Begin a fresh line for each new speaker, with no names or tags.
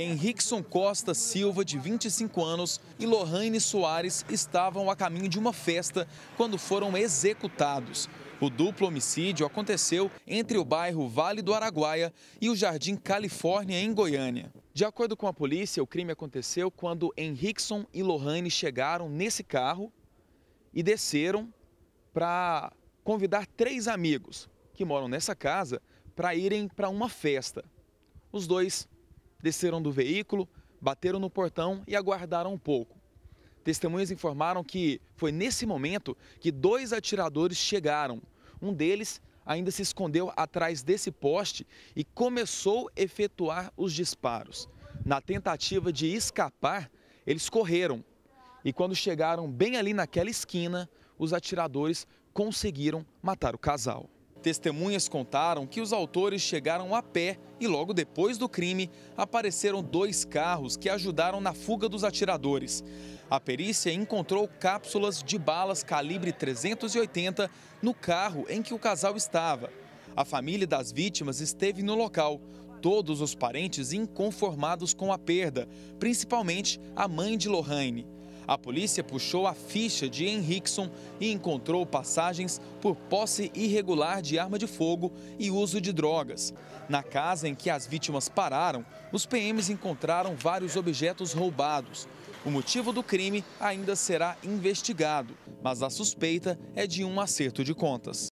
Henrickson Costa Silva, de 25 anos, e Lorraine Soares estavam a caminho de uma festa quando foram executados. O duplo homicídio aconteceu entre o bairro Vale do Araguaia e o Jardim Califórnia, em Goiânia. De acordo com a polícia, o crime aconteceu quando Henrickson e Lorraine chegaram nesse carro e desceram para convidar três amigos que moram nessa casa para irem para uma festa. Os dois desceram do veículo, bateram no portão e aguardaram um pouco. Testemunhas informaram que foi nesse momento que dois atiradores chegaram. Um deles ainda se escondeu atrás desse poste e começou a efetuar os disparos. Na tentativa de escapar, eles correram. E quando chegaram bem ali naquela esquina, os atiradores conseguiram matar o casal. Testemunhas contaram que os autores chegaram a pé e, logo depois do crime, apareceram dois carros que ajudaram na fuga dos atiradores. A perícia encontrou cápsulas de balas calibre 380 no carro em que o casal estava. A família das vítimas esteve no local, todos os parentes inconformados com a perda, principalmente a mãe de Lorraine. A polícia puxou a ficha de Henrikson e encontrou passagens por posse irregular de arma de fogo e uso de drogas. Na casa em que as vítimas pararam, os PMs encontraram vários objetos roubados. O motivo do crime ainda será investigado, mas a suspeita é de um acerto de contas.